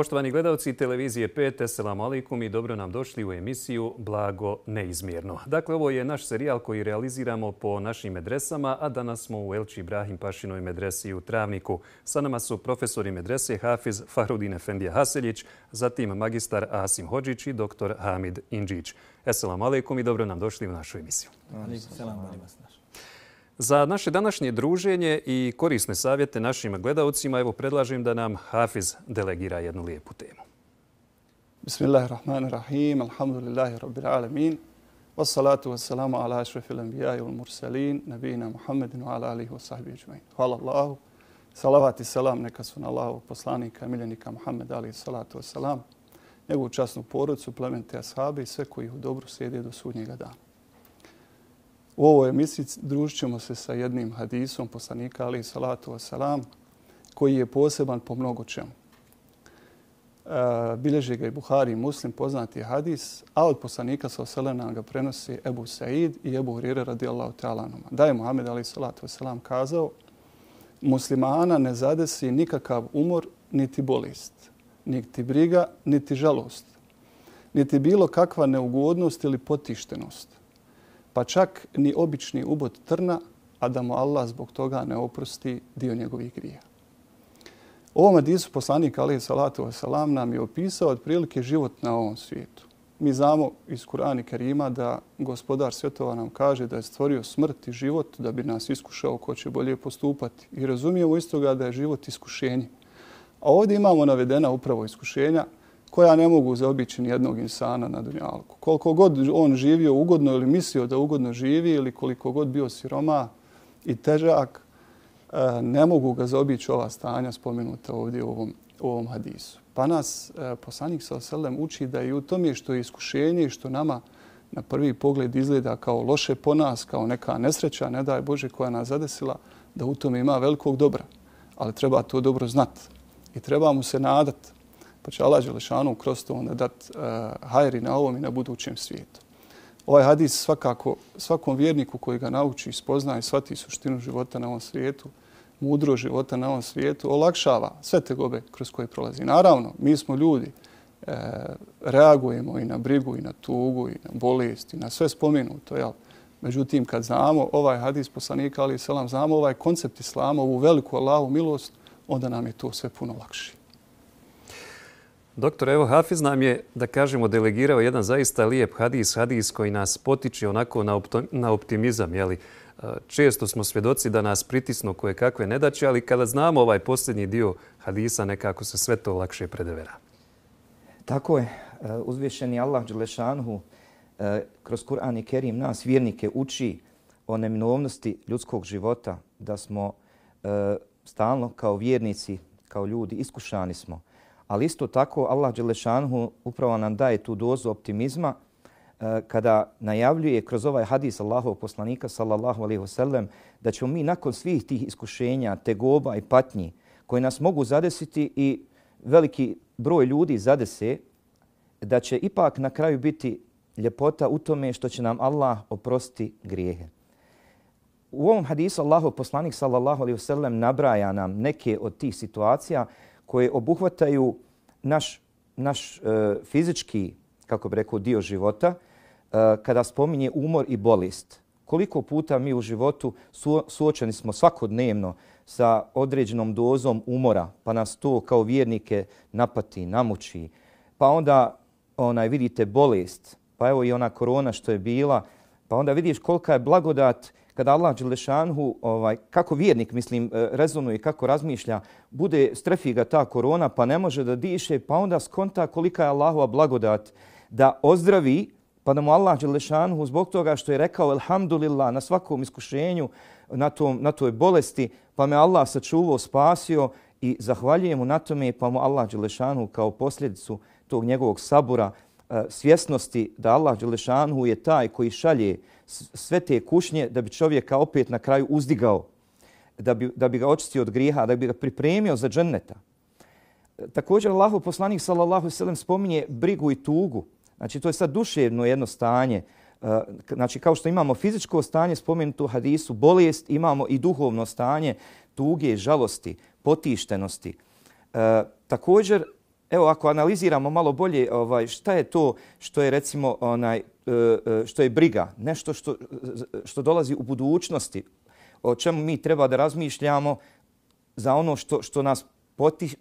Poštovani gledalci televizije 5, assalamu alaikum i dobro nam došli u emisiju Blago neizmjerno. Dakle, ovo je naš serijal koji realiziramo po našim medresama, a danas smo u Elči Ibrahim Pašinoj medresi u Travniku. Sa nama su profesori medrese Hafiz Fahrudin Efendija Haseljić, zatim magistar Asim Hođić i doktor Hamid Indžić. Assalamu alaikum i dobro nam došli u našu emisiju. Assalamu alaikum. Za naše današnje druženje i korisne savjete našim gledalcima evo predlažim da nam Hafiz delegira jednu lijepu temu. Bismillahirrahmanirrahim, alhamdulillahi rabbil alamin, wassalatu wassalamu ala ašrafil anbijaj i ulmursalin, nabijina Muhammedinu ala alihi wa sahbihi ajmain. Hvala Allahu, salavat i salam neka su na Allahu poslanika i miljenika Muhammeda alihi salatu wassalam, njegovu časnu porodcu, plemente ashabi i sve koji u dobru sjede do sudnjega dana. U ovoj emisiji družićemo se sa jednim hadisom poslanika Ali Salatu Vesalam koji je poseban po mnogo čemu. E, Bileži ga i Buhari i Muslim, poznati je hadis, a od poslanika sa Vesalena ga prenosi Ebu Said i Ebu Hrira radijallahu ta'alanuma. Da je Muhammed Ali Salatu Vesalam kazao muslimana ne zadesi nikakav umor niti bolest, niti briga, niti žalost, niti bilo kakva neugodnost ili potištenost – pa čak ni obični ubod trna, a da mu Allah zbog toga ne oprosti dio njegovih grija. Ovom Adisu poslanik Ali Salatu Vesalam nam je opisao otprilike život na ovom svijetu. Mi znamo iz Kurani Karima da gospodar svjetova nam kaže da je stvorio smrt i život da bi nas iskušao ko će bolje postupati. I razumijemo istoga da je život iskušenje. A ovdje imamo navedena upravo iskušenja koja ne mogu zaobići nijednog insana na dunjalku. Koliko god on živio ugodno ili mislio da ugodno živi ili koliko god bio siroma i težak, e, ne mogu ga zaobići ova stanja spomenuta ovdje u ovom, u ovom hadisu. Pa nas e, poslanik sa oselem uči da i u tom je što je iskušenje i što nama na prvi pogled izgleda kao loše po nas, kao neka nesreća, ne daj Bože, koja nas zadesila, da u tom ima velikog dobra. Ali treba to dobro znati i treba mu se nadati pa će Allah Đelešanu kroz to onda dati eh, hajri na ovom i na budućem svijetu. Ovaj hadis svakako, svakom vjerniku koji ga nauči, spozna i shvati suštinu života na ovom svijetu, mudro života na ovom svijetu, olakšava sve te gobe kroz koje prolazi. Naravno, mi smo ljudi, eh, reagujemo i na brigu, i na tugu, i na bolest, i na sve spomenuto. Jel? Međutim, kad znamo ovaj hadis poslanika, ali i selam, znamo ovaj koncept islama, ovu veliku Allahu milost, onda nam je to sve puno lakše. Doktor, evo Hafiz nam je, da kažemo, delegirao jedan zaista lijep hadis, hadis koji nas potiče onako na optimizam. E, često smo svjedoci da nas pritisnu koje kakve ne daće, ali kada znamo ovaj posljednji dio hadisa, nekako se sve to lakše predevera. Tako je. E, Uzvješeni Allah Đelešanhu e, kroz Kur'an i Kerim nas, vjernike, uči o neminovnosti ljudskog života, da smo stalno kao vjernici, kao ljudi, iskušani smo ali isto tako Allah Đelešanhu upravo nam daje tu dozu optimizma e, kada najavljuje kroz ovaj hadis Allahov poslanika sallallahu alaihi wasallam da ćemo mi nakon svih tih iskušenja, tegoba i patnji koji nas mogu zadesiti i veliki broj ljudi zadese, da će ipak na kraju biti ljepota u tome što će nam Allah oprostiti grijehe. U ovom hadisu Allahov poslanik sallallahu alaihi wasallam nabraja nam neke od tih situacija koje obuhvataju naš, naš e, fizički, kako bi rekao, dio života, e, kada spominje umor i bolest. Koliko puta mi u životu su, suočeni smo svakodnevno sa određenom dozom umora, pa nas to kao vjernike napati, namuči, pa onda onaj vidite bolest, pa evo i ona korona što je bila, pa onda vidiš kolika je blagodat uh, kada Allah Đelešanhu, ovaj, kako vjernik, mislim, eh, rezonuje, kako razmišlja, bude strefi ga ta korona pa ne može da diše, pa onda skonta kolika je Allahova blagodat da ozdravi, pa da mu Allah Đelešanhu zbog toga što je rekao Alhamdulillah na svakom iskušenju, na, tom, na toj bolesti, pa me Allah sačuvao, spasio i zahvaljuje mu na tome, pa mu Allah Đelešanhu kao posljedicu tog njegovog sabura E, svjesnosti da Allah Đelešanhu je taj koji šalje sve te kušnje da bi čovjeka opet na kraju uzdigao, da bi, da bi ga očistio od griha, da bi ga pripremio za dženneta. Također Allahu poslanik sallallahu sallam spominje brigu i tugu. Znači to je sad duševno jedno stanje. E, znači kao što imamo fizičko stanje spomenuto u hadisu, bolest, imamo i duhovno stanje tuge, i žalosti, potištenosti. E, također Evo, ako analiziramo malo bolje ovaj, šta je to što je recimo onaj, e, e, što je briga, nešto što, što dolazi u budućnosti, o čemu mi treba da razmišljamo za ono što, što nas poti,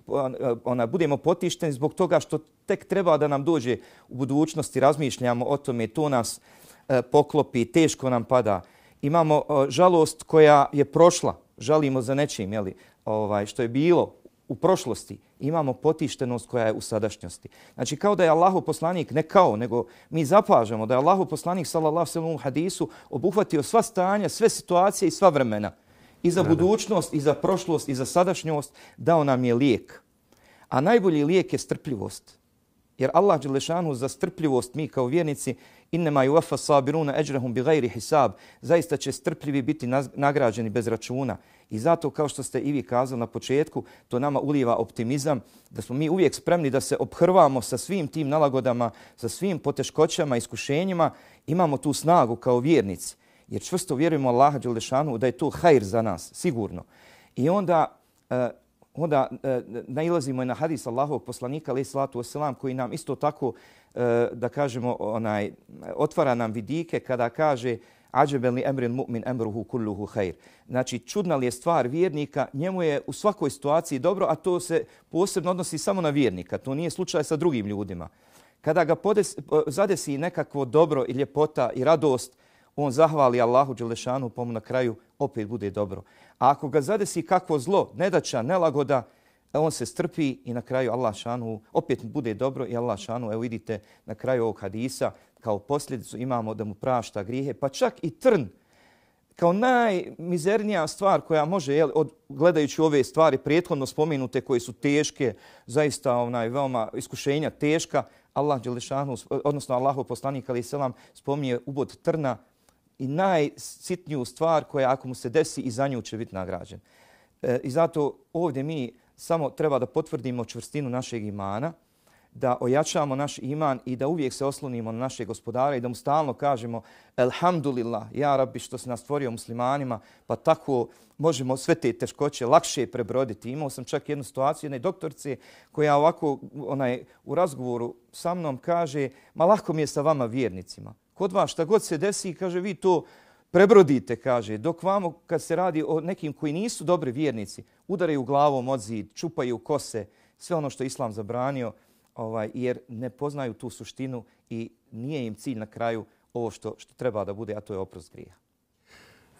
ona, budemo potišteni zbog toga što tek treba da nam dođe u budućnosti, razmišljamo o tome, to nas e, poklopi, teško nam pada. Imamo žalost koja je prošla, žalimo za nečim, jeli, ovaj, što je bilo u prošlosti, imamo potištenost koja je u sadašnjosti. Znači kao da je Allahu poslanik, ne kao, nego mi zapažamo da je Allahu poslanik sallallahu alejhi ve sellem hadisu obuhvatio sva stanja, sve situacije i sva vremena. I za budućnost, i za prošlost, i za sadašnjost dao nam je lijek. A najbolji lijek je strpljivost. Jer Allah Đelešanu za strpljivost mi kao vjernici innema yuwaffa sabiruna ajrahum bighairi hisab zaista će strpljivi biti nagrađeni bez računa i zato kao što ste i vi kazali na početku to nama uliva optimizam da smo mi uvijek spremni da se obhrvamo sa svim tim nalagodama sa svim poteškoćama iskušenjima imamo tu snagu kao vjernici jer čvrsto vjerujemo Allahu dželešanu da je to khair za nas sigurno i onda e, onda e, nailazimo na hadis Allahovog poslanika alejhi salatu vesselam koji nam isto tako e, da kažemo onaj otvara nam vidike kada kaže ađebelni emrin mu'min amruhu kulluhu khair Znači, čudna li je stvar vjernika, njemu je u svakoj situaciji dobro, a to se posebno odnosi samo na vjernika. To nije slučaj sa drugim ljudima. Kada ga podes, zadesi nekakvo dobro i ljepota i radost, on zahvali Allahu Đelešanu, pa mu na kraju opet bude dobro. A ako ga zadesi kakvo zlo, nedača, nelagoda, on se strpi i na kraju Allah šanu, opet bude dobro i Allah šanu, evo vidite na kraju ovog hadisa, kao posljedicu imamo da mu prašta grijehe, pa čak i trn, kao najmizernija stvar koja može, jel, od, gledajući ove stvari prethodno spomenute koje su teške, zaista onaj, veoma iskušenja teška, Allah Đelešanu, odnosno Allahov poslanik Ali Selam spominje ubod trna i najsitniju stvar koja ako mu se desi i za nju će biti nagrađen. E, I zato ovdje mi samo treba da potvrdimo čvrstinu našeg imana, da ojačamo naš iman i da uvijek se oslonimo na naše gospodare i da mu stalno kažemo Elhamdulillah, ja rabbi što se nas stvorio muslimanima, pa tako možemo sve te teškoće lakše prebroditi. Imao sam čak jednu situaciju jedne doktorce koja ovako onaj, u razgovoru sa mnom kaže ma lako mi je sa vama vjernicima kod vas šta god se desi, kaže vi to prebrodite, kaže, dok vamo kad se radi o nekim koji nisu dobri vjernici, udaraju glavom od zid, čupaju kose, sve ono što Islam zabranio, ovaj, jer ne poznaju tu suštinu i nije im cilj na kraju ovo što, što treba da bude, a to je oprost grija.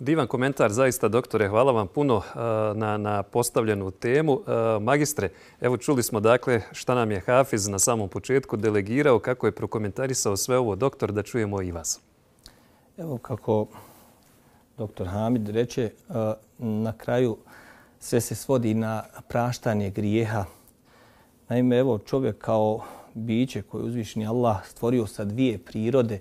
Divan komentar, zaista, doktore, hvala vam puno eh, na postavljenu temu. Eh, magistre, evo čuli smo dakle šta nam je Hafiz na samom početku delegirao, kako je prokomentarisao sve ovo, doktor, da čujemo i vas. Evo kako doktor Hamid reče, eh, na kraju sve se svodi na praštanje grijeha. Naime, evo čovjek kao biće koje je uzvišni Allah stvorio sa dvije prirode,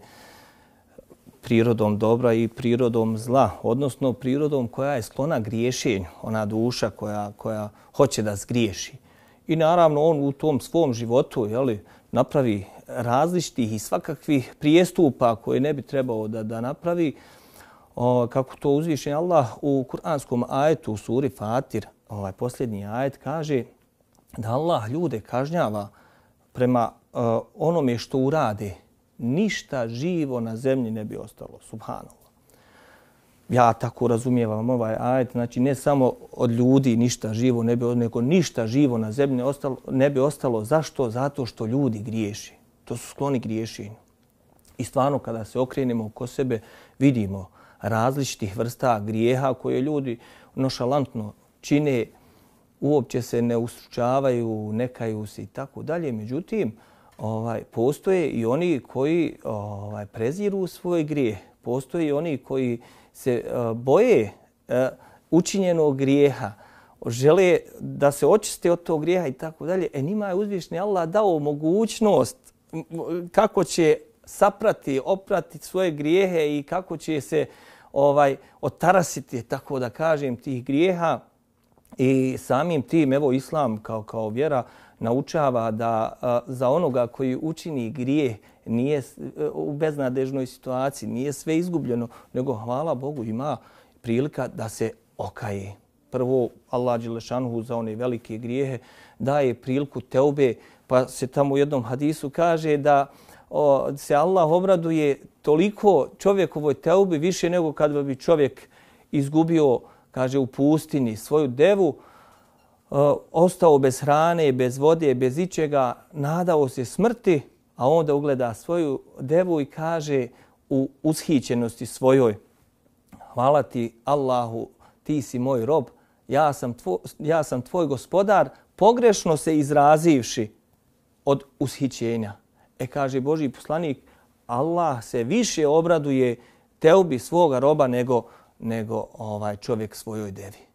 prirodom dobra i prirodom zla, odnosno prirodom koja je sklona griješenju, ona duša koja, koja hoće da zgriješi. I naravno on u tom svom životu jeli, napravi različitih i svakakvih prijestupa koje ne bi trebao da, da napravi. O, kako to uzvišen Allah u kuranskom ajetu u suri Fatir, ovaj posljednji ajet kaže da Allah ljude kažnjava prema onome što urade, ništa živo na zemlji ne bi ostalo. Subhanovo. Ja tako razumijevam ovaj ajet. Znači, ne samo od ljudi ništa živo ne bi ostalo, nego ništa živo na zemlji ostalo, ne bi ostalo. Zašto? Zato što ljudi griješi. To su skloni griješenju. I stvarno, kada se okrenemo oko sebe, vidimo različitih vrsta grijeha koje ljudi nošalantno čine, uopće se ne ustručavaju, nekaju se i tako dalje. Međutim, uh, ovaj, postoje i oni koji ovaj, preziru svoj grijeh, Postoje i oni koji se uh, boje uh, učinjenog grijeha, žele da se očiste od tog grijeha i tako dalje. E njima je uzvišni Allah dao mogućnost kako će saprati, oprati svoje grijehe i kako će se ovaj otarasiti, tako da kažem, tih grijeha. I samim tim, evo, islam kao, kao vjera, naučava da za onoga koji učini grije nije e, u beznadežnoj situaciji, nije sve izgubljeno, nego hvala Bogu ima prilika da se okaje. Prvo, Allah Đelešanuhu za one velike grijehe daje priliku teube, pa se tamo u jednom hadisu kaže da se Allah obraduje toliko čovjekovoj teubi više nego kad bi čovjek izgubio kaže, u pustini svoju devu, E, ostao bez hrane, bez vode, bez ičega, nadao se smrti, a onda ugleda svoju devu i kaže u ushićenosti svojoj, hvala ti Allahu, ti si moj rob, ja sam tvoj, ja sam tvoj gospodar, pogrešno se izrazivši od ushićenja. E kaže Boži poslanik, Allah se više obraduje teubi svoga roba nego, nego ovaj čovjek svojoj devi.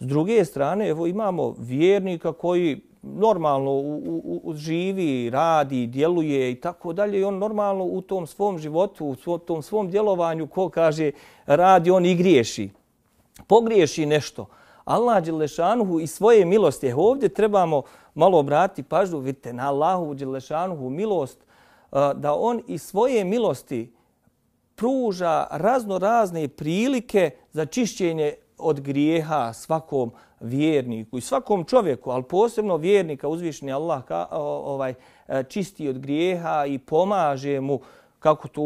S druge strane, evo, imamo vjernika koji normalno u, u, živi, radi, djeluje i tako dalje. I on normalno u tom svom životu, u tom svom djelovanju, ko kaže radi, on i griješi. Pogriješi nešto. Allah Đelešanuhu i svoje milosti. Ovdje trebamo malo obratiti pažnju. Vidite, na Allahu Đelešanuhu milost da on i svoje milosti pruža razno razne prilike za čišćenje od grijeha svakom vjerniku i svakom čovjeku, ali posebno vjernika uzvišni Allah ka, ovaj, e, čisti od grijeha i pomaže mu kako to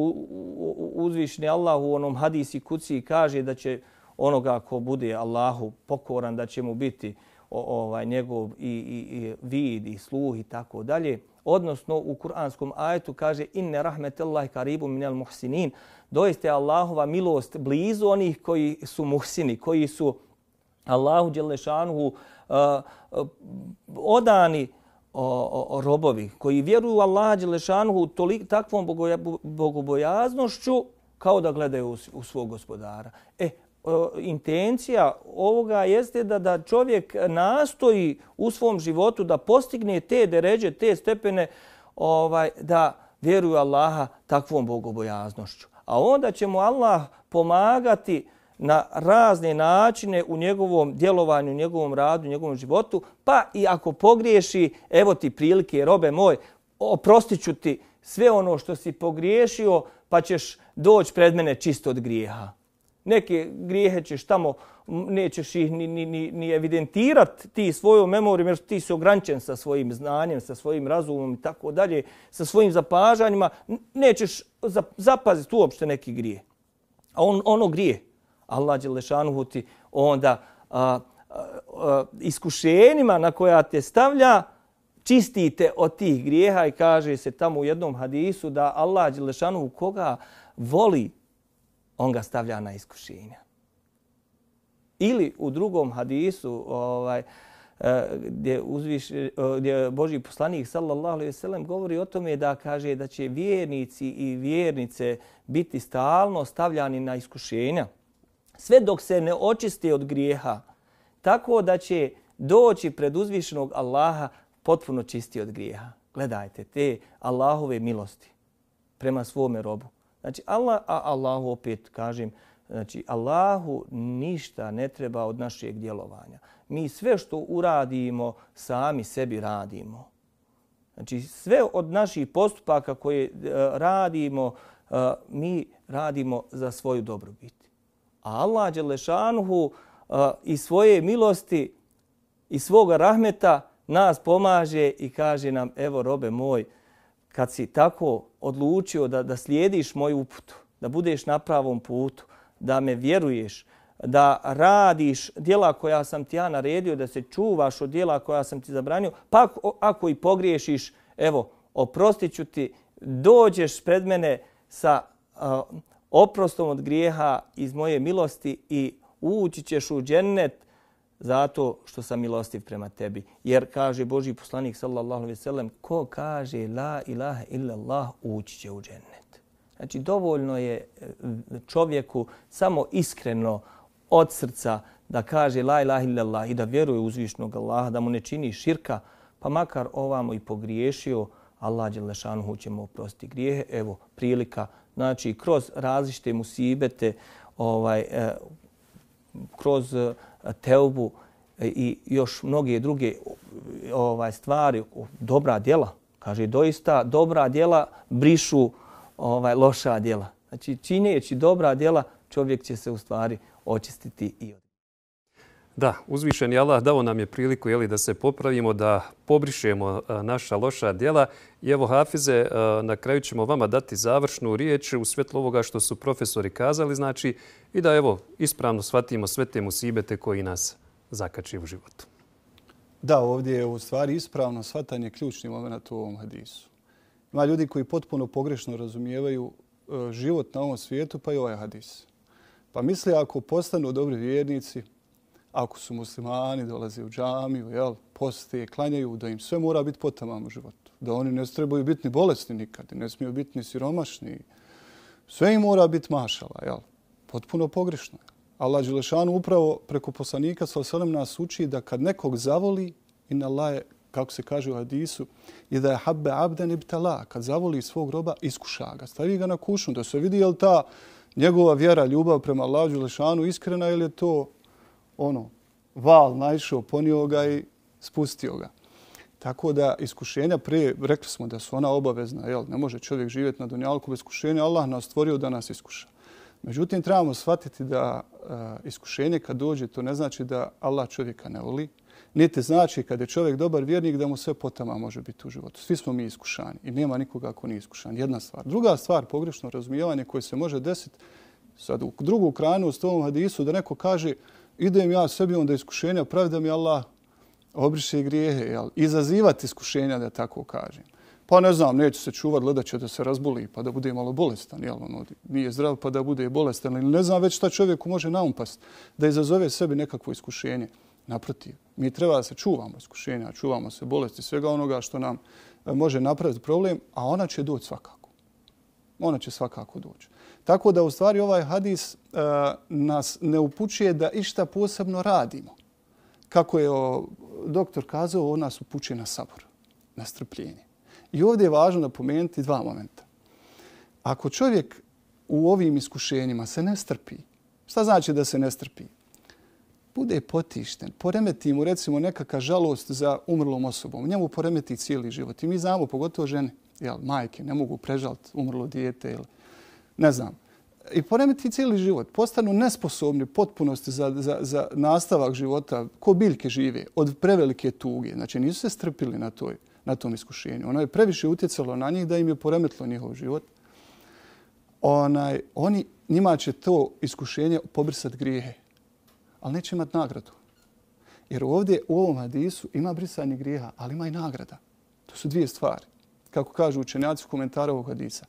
uzvišni Allah u onom hadisi kuci kaže da će onoga ko bude Allahu pokoran da će mu biti ovaj njegov i, i, i vid i sluh i tako dalje odnosno u kuranskom ajetu kaže inna rahmetullahi qaribun minal muhsinin. Doista je Allahova milost blizu onih koji su muhsini, koji su Allahu dželle uh, uh, odani o, o, robovi, koji vjeruju u Allaha Đelešanuhu tolik, takvom bogobojaznošću kao da gledaju u, u svog gospodara. E, intencija ovoga jeste da da čovjek nastoji u svom životu da postigne te deređe, te stepene ovaj da vjeruje Allaha takvom bogobojaznošću. A onda će mu Allah pomagati na razne načine u njegovom djelovanju, u njegovom radu, u njegovom životu. Pa i ako pogriješi, evo ti prilike, robe moj, oprostit ću ti sve ono što si pogriješio pa ćeš doći pred mene čisto od grijeha neke grijehe ćeš tamo, nećeš ih ni, ni, ni, ni evidentirat ti svojom memorijom jer ti si ograničen sa svojim znanjem, sa svojim razumom i tako dalje, sa svojim zapažanjima, nećeš zapaziti uopšte neki grije. A on, ono grije. Allah će lešanuhu ti onda a, a, a, iskušenima na koja te stavlja, čistite od tih grijeha i kaže se tamo u jednom hadisu da Allah Đelešanu koga voli on ga stavlja na iskušenja. Ili u drugom hadisu ovaj, eh, gdje, uzviš, eh, gdje Boži poslanik sallallahu alaihi sallam govori o tome da kaže da će vjernici i vjernice biti stalno stavljani na iskušenja sve dok se ne očisti od grijeha, tako da će doći pred uzvišenog Allaha potpuno čisti od grijeha. Gledajte te Allahove milosti prema svome robu. Znači, Allah, a Allahu opet kažem, znači, Allahu ništa ne treba od našeg djelovanja. Mi sve što uradimo, sami sebi radimo. Znači, sve od naših postupaka koje e, radimo, e, mi radimo za svoju dobrobit. A Allah Đelešanuhu e, i svoje milosti i svoga rahmeta nas pomaže i kaže nam, evo, robe moj, kad si tako odlučio da, da slijediš moju uputu, da budeš na pravom putu, da me vjeruješ, da radiš dijela koja sam ti ja naredio, da se čuvaš od dijela koja sam ti zabranio, pa ako, ako i pogriješiš, evo, oprostit ću ti, dođeš pred mene sa a, oprostom od grijeha iz moje milosti i ući ćeš u džennet, zato što sam milostiv prema tebi. Jer kaže Boži poslanik sallallahu alaihi sallam, ko kaže la ilaha illa Allah ući će u džennet. Znači dovoljno je e, čovjeku samo iskreno od srca da kaže la ilaha illa Allah i da vjeruje uzvišnog Allaha, da mu ne čini širka, pa makar ovamo i pogriješio, Allah Đelešanu hoće mu oprostiti grijehe. Evo, prilika. Znači, kroz različite musibete, ovaj, e, kroz e, teubu i još mnoge druge ovaj stvari, dobra djela, kaže doista dobra djela brišu ovaj loša djela. Znači činjeći dobra djela čovjek će se u stvari očistiti i od... Da, uzvišen je Allah dao nam je priliku jeli, da se popravimo, da pobrišemo e, naša loša djela. I evo, Hafize, e, na kraju ćemo vama dati završnu riječ u svetlu ovoga što su profesori kazali, znači, i da evo, ispravno shvatimo sve te musibete koji nas zakači u životu. Da, ovdje je u stvari ispravno shvatanje ključni moment u ovom hadisu. Ima ljudi koji potpuno pogrešno razumijevaju e, život na ovom svijetu, pa i ovaj hadis. Pa misli ako postanu dobri vjernici, ako su muslimani, dolaze u džamiju, jel, poste, klanjaju, da im sve mora biti potamam u životu. Da oni ne trebaju biti ni bolesni nikad, ne smiju biti ni siromašni. Sve im mora biti mašala. Jel? Potpuno pogrešno. Allah Đelešanu upravo preko poslanika sa osvrame nas uči da kad nekog zavoli, in Allah je, kako se kaže u hadisu, i da je habbe abden ibtala, kad zavoli svog roba, iskuša ga. Stavi ga na kušnu da se vidi je li ta njegova vjera, ljubav prema Allah Đelešanu iskrena ili je to ono, val naišao, ponio ga i spustio ga. Tako da iskušenja prije, rekli smo da su ona obavezna, jel? ne može čovjek živjeti na dunjalku bez iskušenja, Allah nas stvorio da nas iskuša. Međutim, trebamo shvatiti da uh, iskušenje kad dođe, to ne znači da Allah čovjeka ne voli, niti znači kad je čovjek dobar vjernik da mu sve potama može biti u životu. Svi smo mi iskušani i nema nikoga ako nije iskušan. Jedna stvar. Druga stvar, pogrešno razumijevanje koje se može desiti, sad u drugu kranu s tom hadisu, da neko kaže idem ja sebi onda iskušenja, pravi da mi Allah obriše i grijehe, jel? izazivati iskušenja, da tako kažem. Pa ne znam, neću se čuvati, gledat će da se razboli pa da bude malo bolestan. Jel? Ono, nije zdrav pa da bude bolestan. Ali ne znam već šta čovjeku može naumpast da izazove sebi nekakvo iskušenje. Naprotiv, mi treba da se čuvamo iskušenja, čuvamo se bolesti, svega onoga što nam e, može napraviti problem, a ona će doći svakako ona će svakako doći. Tako da u stvari ovaj hadis e, nas ne upućuje da išta posebno radimo. Kako je doktor kazao, on nas upućuje na sabor, na strpljenje. I ovdje je važno napomenuti dva momenta. Ako čovjek u ovim iskušenjima se ne strpi, šta znači da se ne strpi? Bude potišten, poremeti mu recimo nekakva žalost za umrlom osobom. Njemu poremeti cijeli život. I mi znamo, pogotovo žene, majke ne mogu prežaliti umrlo dijete ili ne znam. I poremeti cijeli život. Postanu nesposobni potpunosti za, za, za nastavak života ko biljke žive od prevelike tuge. Znači nisu se strpili na, toj, na tom iskušenju. Ono je previše utjecalo na njih da im je poremetilo njihov život. Onaj, oni, njima će to iskušenje pobrisati grijehe, ali neće imati nagradu. Jer ovdje u ovom hadisu ima brisanje grijeha, ali ima i nagrada. To su dvije stvari kako kažu učenjaci u komentaru ovog hadisa.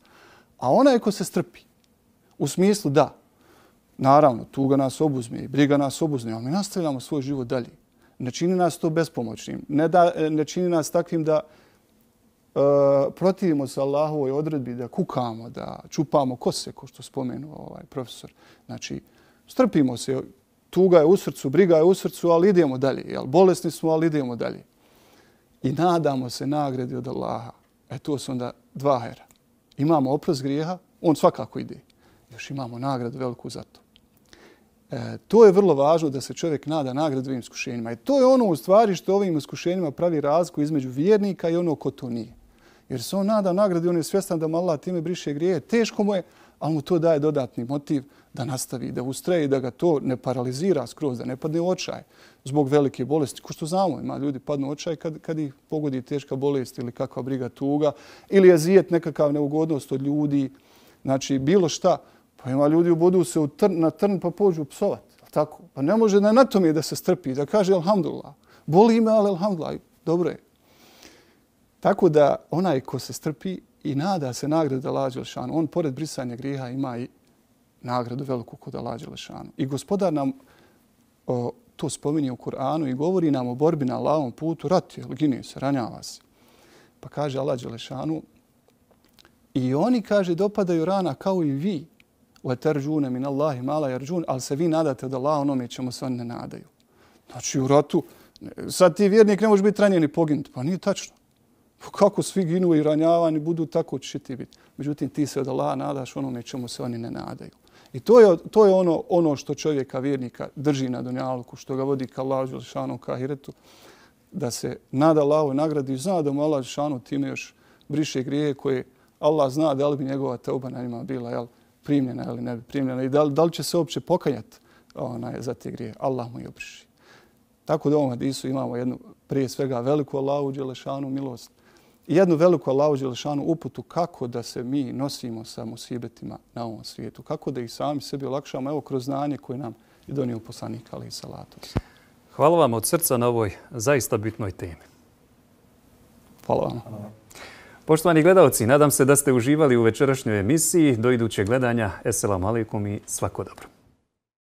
A ona je ko se strpi, u smislu da, naravno, tuga nas obuzme i briga nas obuzme, ali mi nastavljamo svoj život dalje. Ne čini nas to bespomoćnim. Ne, da, e, ne čini nas takvim da e, protivimo se Allahovoj odredbi, da kukamo, da čupamo kose, ko što spomenu ovaj profesor. Znači, strpimo se, tuga je u srcu, briga je u srcu, ali idemo dalje. Jel? Bolesni smo, ali idemo dalje. I nadamo se nagradi od Allaha. E to su onda dva hera. Imamo opraz grijeha, on svakako ide. Još imamo nagradu veliku za to. E, to je vrlo važno da se čovjek nada nagradovim iskušenjima. I to je ono u stvari što ovim iskušenjima pravi razliku između vjernika i ono ko to nije. Jer se on nada nagradi, on je svjestan da mu Allah time briše grije. Teško mu je, ali mu to daje dodatni motiv da nastavi, da ustraje i da ga to ne paralizira skroz, da ne padne u očaj zbog velike bolesti. Ko što znamo, ima ljudi padnu u očaj kad, kad ih pogodi teška bolest ili kakva briga tuga ili je zijet nekakav neugodnost od ljudi. Znači, bilo šta, pa ima ljudi u bodu se u trn, na trn pa pođu psovat. Tako. Pa ne može na tom je da se strpi, da kaže alhamdulillah. Boli ime, ali alhamdulillah, dobro je. Tako da onaj ko se strpi, i nada se nagrada Lađelešanu. On, pored brisanja griha, ima i nagradu veliku kod Lađelešanu. I gospodar nam o, to spominje u Kur'anu i govori nam o borbi na lavom putu. Rat je, gine se, ranjava se. Pa kaže Lađelešanu, i oni, kaže, dopadaju rana kao i vi. Vatarđune min Allahi mala jarđun, ali se vi nadate da la onome čemu se oni ne nadaju. Znači, u ratu, sad ti vjernik ne može biti ranjen i poginuti. Pa nije tačno kako svi ginu i ranjavani budu, tako će ti biti. Međutim, ti se od Allaha nadaš ono nečemu se oni ne nadaju. I to je, to je ono ono što čovjeka vjernika drži na dunjaluku, što ga vodi ka Allahu Želšanu, ka Hiretu, da se nada Allahu nagradi i zna da mu Allah Želšanu time još briše grije koje Allah zna da li bi njegova teuba na njima bila jel, primljena ili ne bi primljena i da li, da li će se uopće pokajati onaj, za te grije. Allah mu je obriši. Tako da u ovom hadisu imamo jednu, prije svega veliku Allahu Đelešanu milost jednu veliku Allahu Đelešanu uputu kako da se mi nosimo sa musibetima na ovom svijetu, kako da ih sami sebi olakšamo, evo kroz znanje koje nam je donio poslanik Ali Salatu. Hvala vam od srca na ovoj zaista bitnoj temi. Hvala vam. Poštovani gledalci, nadam se da ste uživali u večerašnjoj emisiji. Do idućeg gledanja, eselamu alaikum i svako dobro.